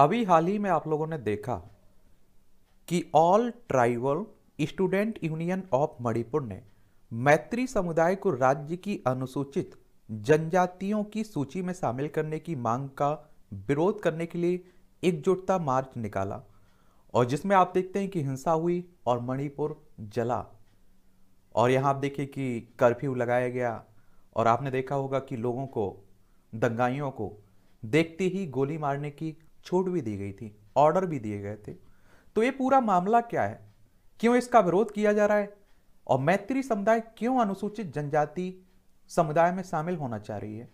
अभी हाल ही में आप लोगों ने देखा कि all tribal student union of Manipur ने मैत्री समुदाय को राज्य की अनुसूचित जनजातियों की सूची में शामिल करने की मांग का विरोध करने के लिए एकजुटता मार्च निकाला और जिसमें आप देखते हैं कि हिंसा हुई और मणिपुर जला और यहां आप देखिए कि कर्फ्यू लगाया गया और आपने देखा होगा कि लोगों को दंगाइयों को देखते ही गोली मारने की छूट भी दी गई थी ऑर्डर भी दिए गए थे तो ये पूरा मामला क्या है क्यों इसका विरोध किया जा रहा है और मैत्री समुदाय क्यों अनुसूचित जनजाति समुदाय में शामिल होना चाह रही है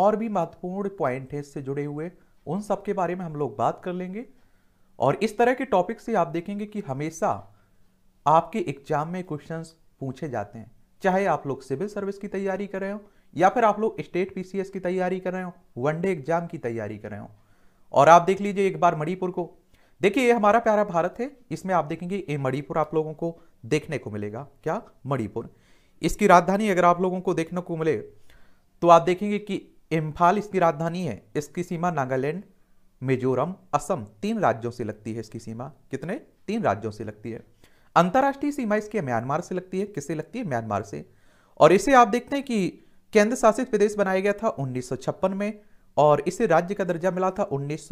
और भी महत्वपूर्ण पॉइंट है इससे जुड़े हुए उन सब के बारे में हम लोग बात कर लेंगे और इस तरह के टॉपिक से आप देखेंगे कि हमेशा आपके एग्जाम में क्वेश्चंस पूछे जाते हैं चाहे आप लोग सिविल सर्विस की तैयारी कर रहे हो या फिर आप लोग स्टेट पीसीएस की तैयारी कर रहे हो वनडे एग्जाम की तैयारी कर रहे हो और आप देख लीजिए एक बार मणिपुर को देखिए ये हमारा प्यारा भारत है इसमें आप देखेंगे ये मणिपुर आप लोगों को देखने को मिलेगा क्या मणिपुर इसकी राजधानी अगर आप लोगों को देखने को मिले तो आप देखेंगे कि इम्फाल इसकी राजधानी है इसकी सीमा नागालैंड मिजोरम असम तीन राज्यों से लगती है इसकी सीमा कितने तीन राज्यों से लगती है अंतर्राष्ट्रीय सीमा इसकी म्यांमार से लगती है किससे लगती है म्यांमार से और इसे आप देखते हैं कि केंद्र शासित प्रदेश बनाया गया था उन्नीस में और इसे राज्य का दर्जा मिला था उन्नीस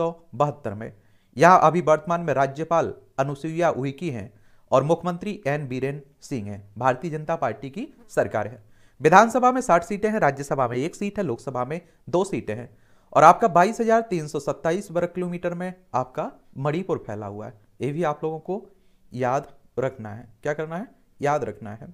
में यह अभी वर्तमान में राज्यपाल अनुसुईया उइकी हैं और मुख्यमंत्री एन बीरेन सिंह हैं भारतीय जनता पार्टी की सरकार है विधानसभा में साठ सीटें हैं राज्यसभा में एक सीट है लोकसभा में दो सीटें हैं और आपका बाईस हजार तीन सौ सत्ताईस वर्ग किलोमीटर में आपका मणिपुर फैला हुआ है ये भी आप लोगों को याद रखना है क्या करना है याद रखना है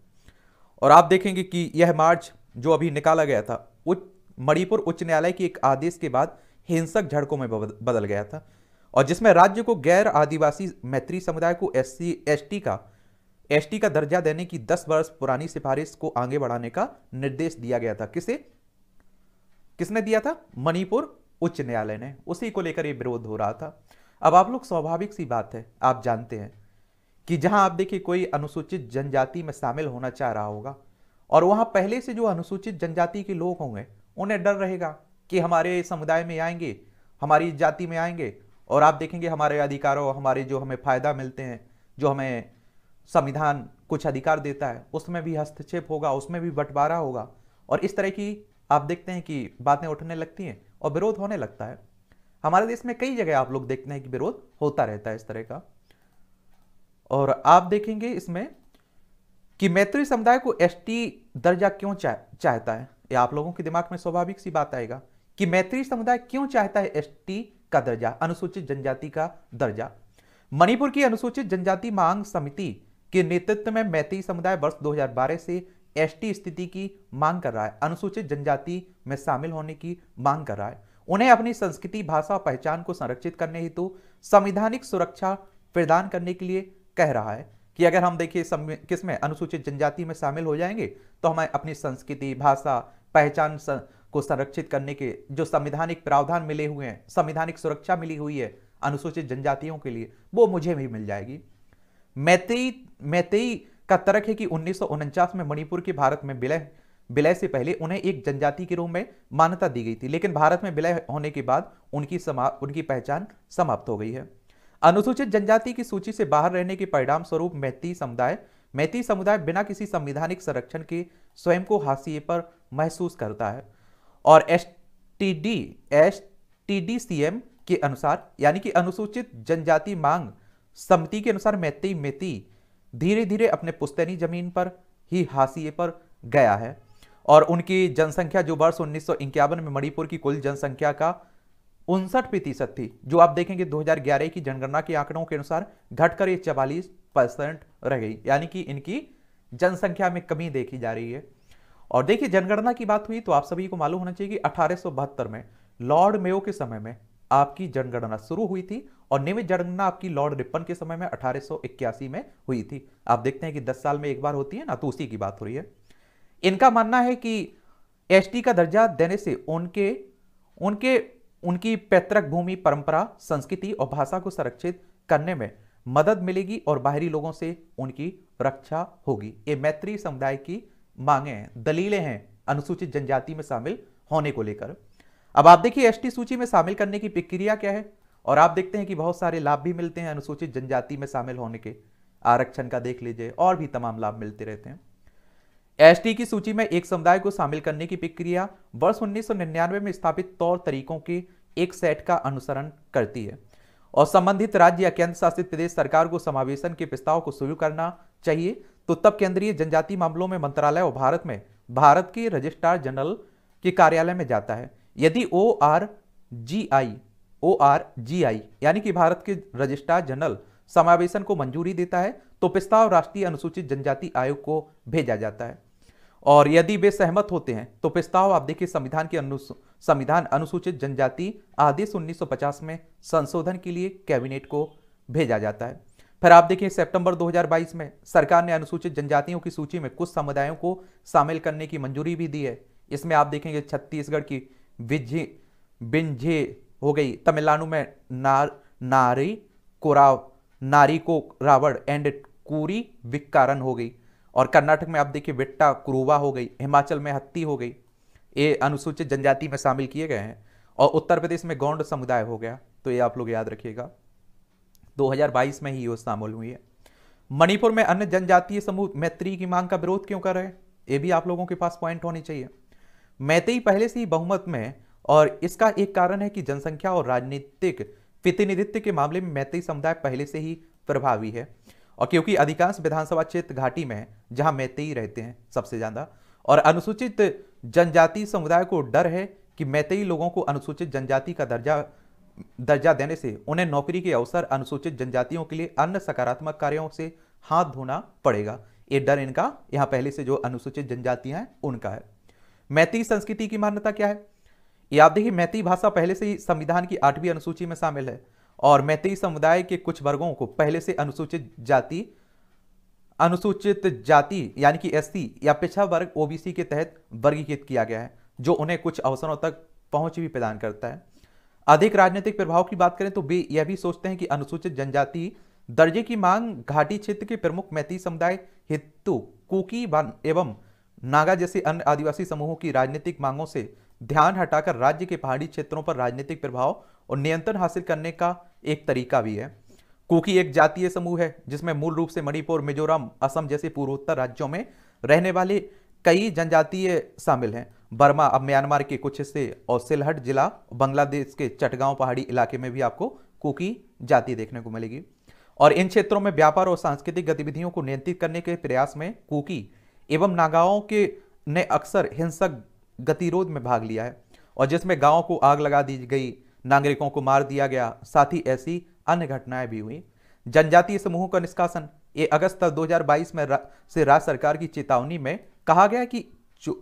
और आप देखेंगे कि यह मार्च जो अभी निकाला गया था उच्च मणिपुर उच्च न्यायालय के एक आदेश के बाद हिंसक झड़कों में बदल गया था और जिसमें राज्य को गैर आदिवासी मैत्री समुदाय को एस सी का एस का दर्जा देने की 10 वर्ष पुरानी सिफारिश को आगे बढ़ाने का निर्देश दिया गया था किसे किसने दिया था मणिपुर उच्च न्यायालय ने उसी को लेकर यह विरोध हो रहा था अब आप लोग स्वाभाविक सी बात है आप जानते हैं कि जहां आप देखिए कोई अनुसूचित जनजाति में शामिल होना चाह रहा होगा और वहां पहले से जो अनुसूचित जनजाति के लोग होंगे उन्हें डर रहेगा कि हमारे समुदाय में आएंगे हमारी जाति में आएंगे और आप देखेंगे हमारे अधिकारों हमारे जो हमें फ़ायदा मिलते हैं जो हमें संविधान कुछ अधिकार देता है उसमें भी हस्तक्षेप होगा उसमें भी बंटवारा होगा और इस तरह की आप देखते हैं कि बातें उठने लगती हैं और विरोध होने लगता है हमारे देश में कई जगह आप लोग देखते हैं कि विरोध होता रहता है इस तरह का और आप देखेंगे इसमें कि मैत्री समुदाय को एसटी दर्जा क्यों चाह, चाहता है या आप लोगों के दिमाग में स्वाभाविक सी बात आएगा कि मैत्री समुदाय क्यों चाहता है एसटी का दर्जा अनुसूचित जनजाति का दर्जा मणिपुर की अनुसूचित जनजाति मांग समिति के नेतृत्व में मैत्री समुदाय वर्ष 2012 से एसटी स्थिति की मांग कर रहा है अनुसूचित जनजाति में शामिल होने की मांग कर रहा है उन्हें अपनी संस्कृति भाषा और पहचान को संरक्षित करने हेतु संविधानिक सुरक्षा प्रदान करने के लिए कह रहा है कि अगर हम देखिए किसमें अनुसूचित जनजाति में शामिल हो जाएंगे तो हमें अपनी संस्कृति भाषा पहचान को संरक्षित करने के जो संवैधानिक प्रावधान मिले हुए हैं संविधानिक सुरक्षा मिली हुई है अनुसूचित जनजातियों के लिए वो मुझे भी मिल जाएगी मैत्री मैत्री का तर्क है कि उन्नीस में मणिपुर की भारत में विलय विलय से पहले उन्हें एक जनजाति के रूप में मान्यता दी गई थी लेकिन भारत में विलय होने के बाद उनकी समाप्त उनकी पहचान समाप्त हो गई है अनुसूचित जनजाति की सूची से बाहर रहने के परिणाम स्वरूप मैती समुदाय मैती समुदाय बिना किसी संविधानिक संरक्षण के स्वयं को हाशिए पर महसूस करता है और S T D S T D C M के अनुसार यानी कि अनुसूचित जनजाति मांग समिति के अनुसार मैती मेती धीरे धीरे अपने पुस्तैनी जमीन पर ही हाशिए पर गया है और उनकी जनसंख्या जो वर्ष उन्नीस में मणिपुर की कुल जनसंख्या का उनसठ प्रतिशत थी जो आप देखेंगे 2011 की जनगणना के आंकड़ों के अनुसार घटकर ये चवालीस परसेंट रह गई यानी कि इनकी जनसंख्या में कमी देखी जा रही है और देखिए जनगणना की बात हुई तो आप सभी को मालूम होना चाहिए कि अठारह में लॉर्ड मेयो के समय में आपकी जनगणना शुरू हुई थी और नियमित जनगणना आपकी लॉर्ड रिपन के समय में अठारह में हुई थी आप देखते हैं कि 10 साल में एक बार होती है ना तो उसी की बात हो रही है इनका मानना है कि एस का दर्जा देने से उनके उनके उनकी पैतृक भूमि परंपरा संस्कृति और भाषा को संरक्षित करने में मदद मिलेगी और बाहरी लोगों से उनकी रक्षा होगी ये मैत्री समुदाय की मांगे हैं दलीलें हैं अनुसूचित जनजाति में शामिल होने को लेकर अब आप देखिए एसटी सूची में शामिल करने की प्रक्रिया क्या है और आप देखते हैं कि बहुत सारे लाभ भी मिलते हैं अनुसूचित जनजाति में शामिल होने के आरक्षण का देख लीजिए और भी तमाम लाभ मिलते रहते हैं एसटी की सूची में एक समुदाय को शामिल करने की प्रक्रिया वर्ष 1999 में स्थापित तौर तरीकों के एक सेट का अनुसरण करती है और संबंधित राज्य या केंद्र शासित प्रदेश सरकार को समावेशन के प्रस्ताव को शुरू करना चाहिए तो तब केंद्रीय जनजातीय मामलों में मंत्रालय और भारत में भारत के रजिस्ट्रार जनरल के कार्यालय में जाता है यदि ओ आर जी आई ओ आर जी आई यानी कि भारत के रजिस्ट्रार जनरल समावेशन को मंजूरी देता है तो प्रस्ताव राष्ट्रीय अनुसूचित जनजाति आयोग को भेजा जाता है और यदि वे सहमत होते हैं तो प्रस्ताव आप देखिए संविधान के अनुसू संविधान अनुसूचित जनजाति आदेश 1950 में संशोधन के लिए कैबिनेट को भेजा जाता है फिर आप देखिए सितंबर 2022 में सरकार ने अनुसूचित जनजातियों की सूची में कुछ समुदायों को शामिल करने की मंजूरी भी दी है इसमें आप देखेंगे छत्तीसगढ़ की विजे बिंझे हो गई तमिलनाडु में नार नारी कोराव नारी को रावण एंड कूरी विकारन हो गई और कर्नाटक में आप देखिए विट्टा क्रूवा हो गई हिमाचल में हत्ती हो गई ये अनुसूचित जनजाति में शामिल किए गए हैं और उत्तर प्रदेश में गौंड समुदाय हो गया तो ये आप लोग याद रखिएगा 2022 में ही ये शामिल हुई है मणिपुर में अन्य जनजातीय समूह मैत्री की मांग का विरोध क्यों कर रहे हैं ये भी आप लोगों के पास पॉइंट होनी चाहिए मैत्री पहले से ही बहुमत में है और इसका एक कारण है कि जनसंख्या और राजनीतिक प्रतिनिधित्व के मामले में मैत्री समुदाय पहले से ही प्रभावी है और क्योंकि अधिकांश विधानसभा क्षेत्र घाटी में है जहाँ मैतेई रहते हैं सबसे ज़्यादा और अनुसूचित जनजाति समुदाय को डर है कि मैतेई लोगों को अनुसूचित जनजाति का दर्जा दर्जा देने से उन्हें नौकरी के अवसर अनुसूचित जनजातियों के लिए अन्य सकारात्मक कार्यों से हाथ धोना पड़ेगा ये डर इनका यहाँ पहले से जो अनुसूचित जनजातियाँ हैं उनका है मैत्री संस्कृति की मान्यता क्या है याद आप देखिए मैत्री भाषा पहले से ही संविधान की आठवीं अनुसूची में शामिल है और मैत्री समुदाय के कुछ वर्गों को पहले से अनुसूचित जाति अनुसूचित जाति यानी कि एस या पिछड़ा वर्ग ओबीसी के तहत वर्गीकृत किया गया है जो उन्हें कुछ अवसरों तक पहुंच भी प्रदान करता है अधिक राजनीतिक प्रभाव की बात करें तो वे यह भी सोचते हैं कि अनुसूचित जनजाति दर्जे की मांग घाटी क्षेत्र के प्रमुख मैती समुदाय हितु कुकी एवं नागा जैसे अन्य आदिवासी समूहों की राजनीतिक मांगों से ध्यान हटाकर राज्य के पहाड़ी क्षेत्रों पर राजनीतिक प्रभाव और नियंत्रण हासिल करने का एक तरीका भी है कुकी एक जातीय समूह है जिसमें मूल रूप से मणिपुर मिजोरम असम जैसे पूर्वोत्तर राज्यों में रहने वाले कई जनजातीय शामिल हैं बर्मा अब म्यांमार के कुछ हिस्से और सिलहट जिला बांग्लादेश के चटगांव पहाड़ी इलाके में भी आपको कुकी जाति देखने को मिलेगी और इन क्षेत्रों में व्यापार और सांस्कृतिक गतिविधियों को नियंत्रित करने के प्रयास में कुकी एवं नागाओं के ने अक्सर हिंसक गतिरोध में भाग लिया है और जिसमें गाँव को आग लगा दी गई नागरिकों को मार दिया गया साथ ही ऐसी अन्य घटनाएं भी हुई जनजातीय समूहों का निष्कासन ये अगस्त 2022 में रा, से राज्य सरकार की चेतावनी में कहा गया कि चू,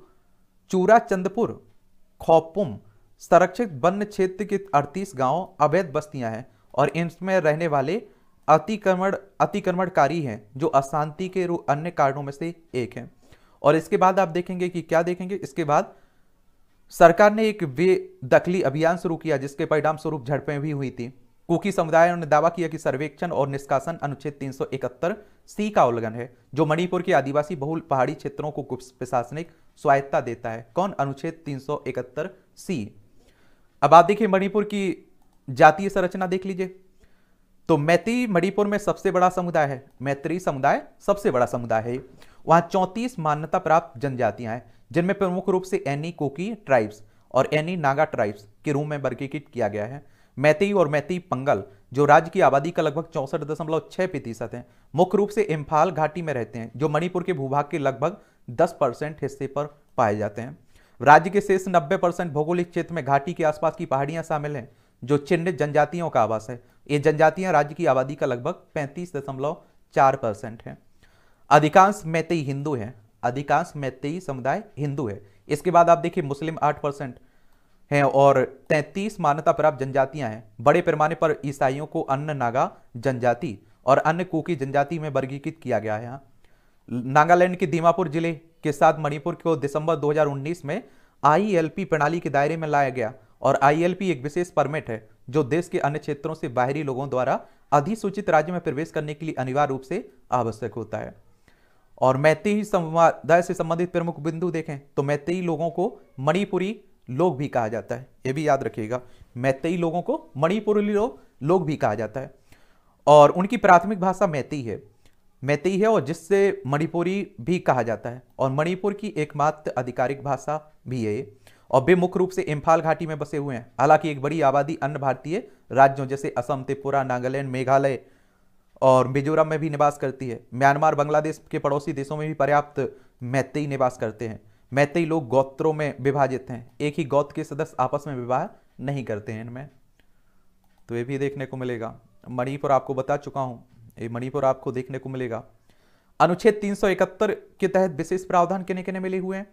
चूरा चंदपुर खोपुम संरक्षित वन्य क्षेत्र के 38 गांव अवैध बस्तियां हैं और इनमें रहने वाले अतिक्रमण अतिक्रमणकारी हैं जो अशांति के अन्य कारणों में से एक हैं और इसके बाद आप देखेंगे कि क्या देखेंगे इसके बाद सरकार ने एक बेदखली अभियान शुरू किया जिसके परिणाम स्वरूप झड़पें भी हुई थी कुकी समुदायों ने दावा किया कि सर्वेक्षण और निष्कासन अनुच्छेद 371 सी का उल्लंघन है जो मणिपुर के आदिवासी बहुल पहाड़ी क्षेत्रों को प्रशासनिक स्वायत्ता देता है कौन अनुच्छेद 371 सी अब आप देखिए मणिपुर की जातीय संरचना देख लीजिए तो मैत्री मणिपुर में सबसे बड़ा समुदाय है मैत्री समुदाय सबसे बड़ा समुदाय है वहां चौंतीस मान्यता प्राप्त जनजातियां हैं जिनमें प्रमुख रूप से एनी कोकी ट्राइब्स और एनी नागा ट्राइब्स के रूप में वर्गीकृत किया गया है मैती और मैती पंगल जो राज्य की आबादी का लगभग चौंसठ दशमलव छः प्रतिशत है मुख्य रूप से इम्फाल घाटी में रहते हैं जो मणिपुर के भूभाग के लगभग 10 परसेंट हिस्से पर पाए जाते हैं राज्य के शेष 90 परसेंट भौगोलिक क्षेत्र में घाटी के आसपास की पहाड़ियाँ शामिल हैं जो चिन्हित जनजातियों का आवास है ये जनजातियाँ राज्य की आबादी का लगभग पैंतीस दशमलव चार परसेंट है अधिकांश मैती हिंदू हैं अधिकांश मैत्री समुदाय हिंदू है इसके बाद आप देखिए मुस्लिम आठ परसेंट हैं और तैतीस मान्यता प्राप्त जनजातियां हैं बड़े पैमाने पर ईसाइयों को अन्य नागा जनजाति और अन्य कुकी जनजाति में वर्गीकृत किया गया है नागालैंड के दीमापुर जिले के साथ मणिपुर को दिसंबर 2019 में आईएलपी प्रणाली के दायरे में लाया गया और आईएलपी एक विशेष परमिट है जो देश के अन्य क्षेत्रों से बाहरी लोगों द्वारा अधिसूचित राज्य में प्रवेश करने के लिए अनिवार्य रूप से आवश्यक होता है और मैत्री समुदाय से संबंधित प्रमुख बिंदु देखें तो मैत्री लोगों को मणिपुरी लोग भी कहा जाता है ये भी याद रखिएगा मैत्री लोगों को मणिपुरी लो, लोग भी कहा जाता है और उनकी प्राथमिक भाषा मैती है मैती है और जिससे मणिपुरी भी कहा जाता है और मणिपुर की एकमात्र आधिकारिक भाषा भी है और वे मुख्य रूप से इम्फाल घाटी में बसे हुए हैं हालांकि एक बड़ी आबादी अन्य भारतीय राज्यों जैसे असम त्रिपुरा नागालैंड मेघालय और मिजोरम में भी निवास करती है म्यांमार बांग्लादेश के पड़ोसी देशों में भी पर्याप्त मैतई निवास करते हैं मैतई लोग गोत्रों में विभाजित हैं एक ही गोत्र के सदस्य आपस में विवाह नहीं करते हैं इनमें तो ये भी देखने को मिलेगा मणिपुर आपको बता चुका हूँ ये मणिपुर आपको देखने को मिलेगा अनुच्छेद 371 के तहत विशेष प्रावधान किने किने मिले हुए हैं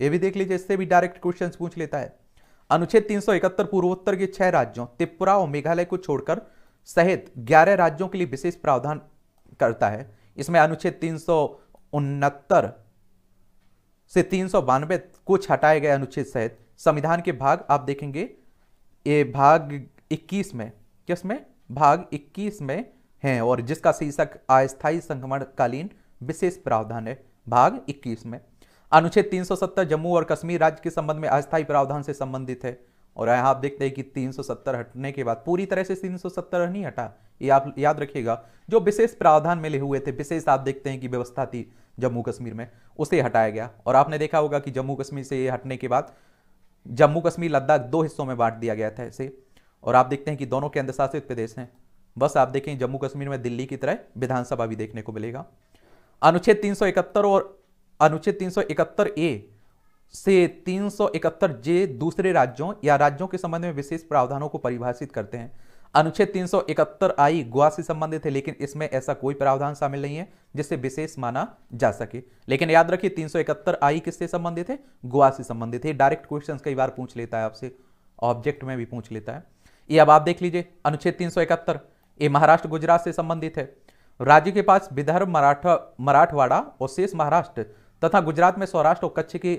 ये भी देख लीजिए इससे भी डायरेक्ट क्वेश्चन पूछ लेता है अनुच्छेद 371 पूर्वोत्तर के छह राज्यों त्रिपुरा और मेघालय को छोड़कर सहित 11 राज्यों के लिए विशेष प्रावधान करता है इसमें अनुच्छेद तीन से तीन कुछ हटाए गए अनुच्छेद सहित संविधान के भाग आप देखेंगे ये भाग 21 में किसमें भाग 21 में है और जिसका शीर्षक अस्थायी संक्रमणकालीन विशेष प्रावधान है भाग 21 में अनुच्छेद 370 जम्मू और कश्मीर राज्य के संबंध में अस्थायी प्रावधान से संबंधित है और यहाँ आप देखते हैं कि 370 हटने के बाद पूरी तरह से 370 नहीं हटा ये आप याद रखिएगा जो विशेष प्रावधान मिले हुए थे विशेष आप देखते हैं कि व्यवस्था थी जम्मू कश्मीर में उसे हटाया गया और आपने देखा होगा कि जम्मू कश्मीर से ये हटने के बाद जम्मू कश्मीर लद्दाख दो हिस्सों में बांट दिया गया था इसे और आप देखते हैं कि दोनों केंद्र शासित प्रदेश हैं बस आप देखें जम्मू कश्मीर में दिल्ली की तरह विधानसभा भी देखने को मिलेगा अनुच्छेद तीन और अनुच्छेद तीन ए से 371 जे दूसरे राज्यों या राज्यों के संबंध में विशेष प्रावधानों को परिभाषित करते हैं अनुच्छेद 371 आई गोवा से संबंधित है लेकिन इसमें ऐसा कोई प्रावधान शामिल नहीं है जिससे विशेष माना जा सके लेकिन याद रखिए 371 आई किससे संबंधित है गोवा से संबंधित है डायरेक्ट क्वेश्चन कई बार पूछ लेता है आपसे ऑब्जेक्ट में भी पूछ लेता है ये अब आप देख लीजिए अनुच्छेद तीन ये महाराष्ट्र गुजरात से संबंधित है राज्य के पास विदर्भ मराठा मराठवाड़ा और शेष महाराष्ट्र तथा गुजरात में सौराष्ट्र और कच्छ के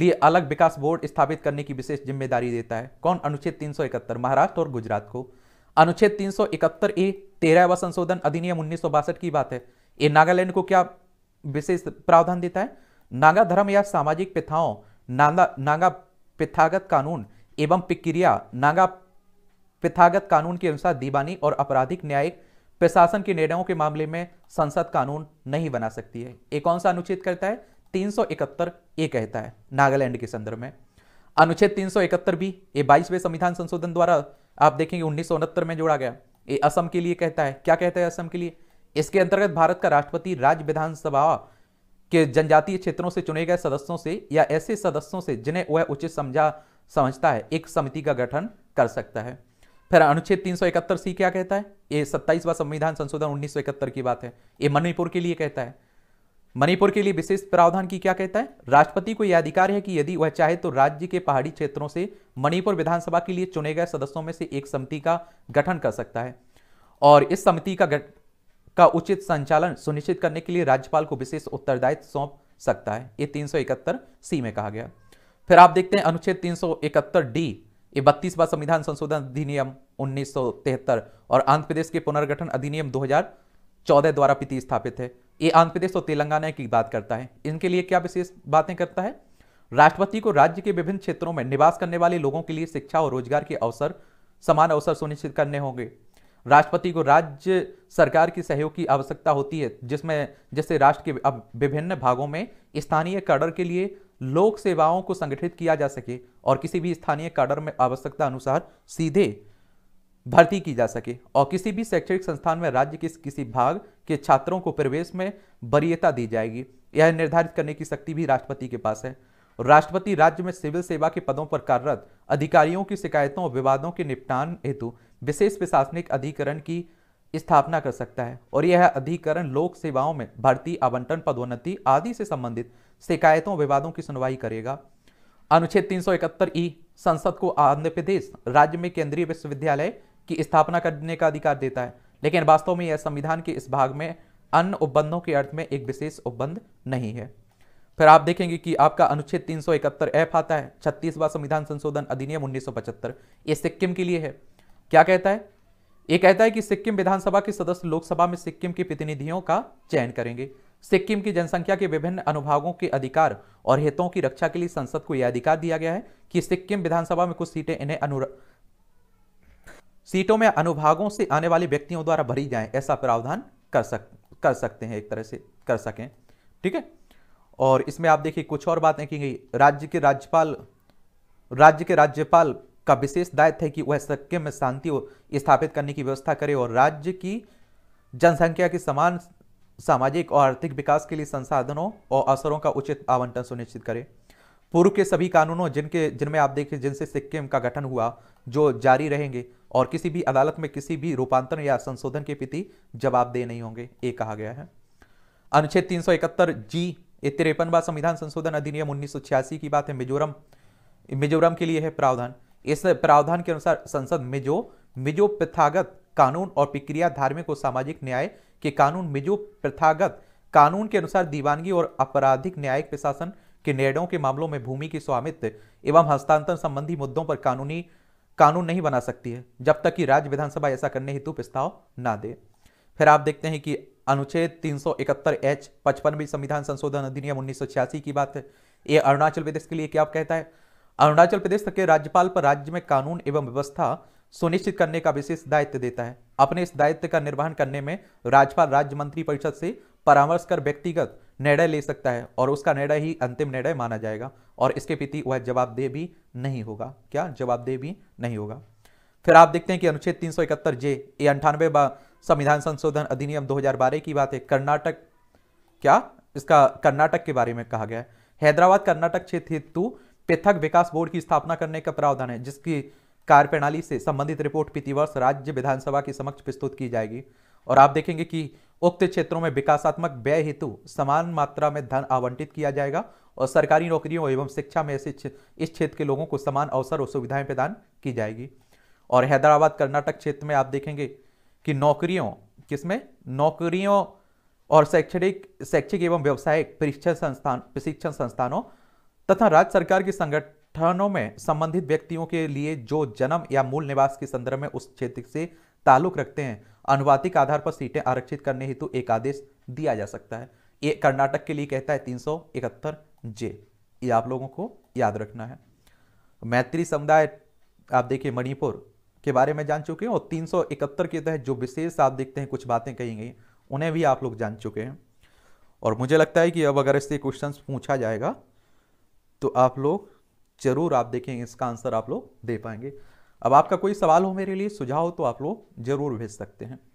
लिए अलग विकास बोर्ड स्थापित करने की विशेष जिम्मेदारी देता है कौन अनुच्छेद 371 महाराष्ट्र और गुजरात को अनुच्छेद 371 ए तेरहवा संशोधन अधिनियम उन्नीस की बात है ये नागालैंड को क्या विशेष प्रावधान देता है नागा धर्म या सामाजिक प्रथाओं नागा नागा पिथागत कानून एवं प्रक्रिया नागा पिथागत कानून के अनुसार दीवानी और आपराधिक न्यायिक प्रशासन के निर्णयों के मामले में संसद कानून नहीं बना सकती है ये कौन सा अनुच्छेद करता है 371 ए कहता है नागालैंड के संदर्भ में अनुच्छेद 371 बी ये बाईसवें संविधान संशोधन द्वारा आप देखेंगे उन्नीस में जोड़ा गया ये असम के लिए कहता है क्या कहता है असम के लिए इसके अंतर्गत भारत का राष्ट्रपति राज्य विधानसभा के जनजातीय क्षेत्रों से चुने गए सदस्यों से या ऐसे सदस्यों से जिन्हें वह उचित समझा समझता है एक समिति का गठन कर सकता है फिर अनुच्छेद 371 सी क्या कहता है ये सत्ताईसवा संविधान संशोधन 1971 की बात है ये मणिपुर के लिए कहता है मणिपुर के लिए विशेष प्रावधान की क्या कहता है राष्ट्रपति को यह अधिकार है कि यदि वह चाहे तो राज्य के पहाड़ी क्षेत्रों से मणिपुर विधानसभा के लिए चुने गए सदस्यों में से एक समिति का गठन कर सकता है और इस समिति का गठ का उचित संचालन सुनिश्चित करने के लिए राज्यपाल को विशेष उत्तरदायित्व सौंप सकता है ये तीन सी में कहा गया फिर आप देखते हैं अनुच्छेद तीन डी ये बत्तीसवा संविधान संशोधन अधिनियम उन्नीस और आंध्र प्रदेश के पुनर्गठन अधिनियम दो द्वारा प्रतिस्थापित है ये आंध्र प्रदेश और तेलंगाना की बात करता है इनके लिए क्या विशेष बातें करता है राष्ट्रपति को राज्य के विभिन्न क्षेत्रों में निवास करने वाले लोगों के लिए शिक्षा और रोजगार के अवसर समान अवसर सुनिश्चित करने होंगे राष्ट्रपति को राज्य सरकार की सहयोग की आवश्यकता होती है जिसमें जिससे राष्ट्र के विभिन्न भागों में स्थानीय कडर के लिए लोक सेवाओं को संगठित किया जा सके और किसी भी स्थानीय कडर में आवश्यकता अनुसार सीधे भर्ती की जा सके और किसी भी शैक्षणिक संस्थान में राज्य के किसी भाग के छात्रों को प्रवेश में वरीयता दी जाएगी यह निर्धारित करने की शक्ति भी राष्ट्रपति के पास है राष्ट्रपति राज्य में सिविल सेवा के पदों पर कार्यरत अधिकारियों की शिकायतों और विवादों के निपटान हेतु विशेष प्रशासनिक अधिकरण की स्थापना कर सकता है और यह अधिकरण लोक सेवाओं में भर्ती आवंटन पदोन्नति आदि से संबंधित शिकायतों विवादों की सुनवाई करेगा अनुच्छेद तीन ई संसद को आंध्र प्रदेश राज्य में केंद्रीय विश्वविद्यालय की स्थापना करने का अधिकार देता है लेकिन वास्तव में यह संविधान के इस भाग में अन्य उपबंधों के अर्थ में एक विशेष उपबंध नहीं है फिर आप देखेंगे कि आपका अनुच्छेद 371 एफ आता है छत्तीसवा संविधान संशोधन अधिनियम 1975 ये सिक्किम के लिए है क्या कहता है ये कहता है कि सिक्किम विधानसभा के सदस्य लोकसभा में सिक्किम के प्रतिनिधियों का चयन करेंगे सिक्किम की जनसंख्या के विभिन्न अनुभागों के अधिकार और हितों की रक्षा के लिए संसद को यह अधिकार दिया गया है कि सिक्किम विधानसभा में कुछ सीटें इन्हें सीटों में अनुभागों से आने वाले व्यक्तियों द्वारा भरी जाए ऐसा प्रावधान कर सक कर सकते हैं एक तरह से कर सकें ठीक है और इसमें आप देखिए कुछ और बातें की गई राज्य के राज्यपाल राज्य के राज्यपाल का विशेष दायित्व है कि वह सिक्किम में शांति स्थापित करने की व्यवस्था करे और राज्य की जनसंख्या के समान सामाजिक और आर्थिक विकास के लिए संसाधनों और अवसरों का उचित आवंटन सुनिश्चित करे पूर्व के सभी कानूनों जिनके जिनमें आप देखिए जिनसे सिक्किम का गठन हुआ जो जारी रहेंगे और किसी भी अदालत में किसी भी रूपांतरण या संशोधन के प्रति जवाब दे नहीं होंगे ये कहा गया है अनुच्छेद तीन जी ये तिरपनवा संविधान संशोधन अधिनियम उन्नीस की बात है मिजोरम मिजोरम के लिए है प्रावधान इस प्रावधान के अनुसार संसद मिजो मिजो प्रथागत कानून और प्रक्रिया धार्मिक और सामाजिक न्याय के कानून मिजो प्रथागत कानून के अनुसार दीवानगी और आपराधिक न्यायिक प्रशासन के निर्णयों के मामलों में भूमि की स्वामित्व एवं हस्तांतरण संबंधी मुद्दों पर कानूनी कानून नहीं बना सकती है जब तक कि राज्य विधानसभा ऐसा करने हेतु प्रस्ताव ना दे फिर आप देखते हैं कि अनुच्छेद 371 एच पचपनवी संविधान संशोधन अधिनियम उन्नीस की बात है ये अरुणाचल प्रदेश के लिए क्या कहता है अरुणाचल प्रदेश के राज्यपाल पर राज्य में कानून एवं व्यवस्था सुनिश्चित करने का विशेष दायित्व देता है अपने इस दायित्व का निर्वहन करने में राज्यपाल राज्य मंत्री परिषद से परामर्श कर व्यक्तिगत निर्णय ले सकता है और उसका निर्णय ही अंतिम निर्णय माना जाएगा और इसके प्रति वह जवाबदेह भी नहीं होगा क्या जवाबदेह भी नहीं होगा फिर आप देखते हैं कि अनुच्छेद तीन सौ इकहत्तर जे ए अंठानवे संविधान संशोधन अधिनियम 2012 की बात है कर्नाटक क्या इसका कर्नाटक के बारे में कहा गया है हैदराबाद कर्नाटक क्षेत्र हेतु पृथक विकास बोर्ड की स्थापना करने का प्रावधान है जिसकी कार्यप्रणाली से संबंधित रिपोर्ट प्रतिवर्ष राज्य विधानसभा के समक्ष प्रस्तुत की जाएगी और आप देखेंगे कि उक्त क्षेत्रों में विकासात्मक व्यय हेतु समान मात्रा में धन आवंटित किया जाएगा और सरकारी नौकरियों एवं शिक्षा में ऐसे इस क्षेत्र के लोगों को समान अवसर और सुविधाएं प्रदान की जाएगी और हैदराबाद कर्नाटक क्षेत्र में आप देखेंगे कि नौकरियों किसमें नौकरियों और शैक्षणिक शैक्षिक एवं व्यवसायिक प्रशिक्षण संस्थान प्रशिक्षण संस्थानों तथा राज्य सरकार के संगठनों में संबंधित व्यक्तियों के लिए जो जन्म या मूल निवास के संदर्भ में उस क्षेत्र से ताल्लुक रखते हैं अनुवातिक आधार पर सीटें आरक्षित करने हेतु एक आदेश दिया जा सकता है ये कर्नाटक के लिए कहता है तीन सौ इकहत्तर जे ये आप लोगों को याद रखना है मैत्री समुदाय आप देखिए मणिपुर के बारे में जान चुके हैं और तीन सौ इकहत्तर के तहत जो विशेष आप देखते हैं कुछ बातें कही गई उन्हें भी आप लोग जान चुके हैं और मुझे लगता है कि अब अगर इससे क्वेश्चन पूछा जाएगा तो आप लोग जरूर आप देखेंगे इसका आंसर आप लोग दे पाएंगे अब आपका कोई सवाल हो मेरे लिए सुझाव तो आप लोग जरूर भेज सकते हैं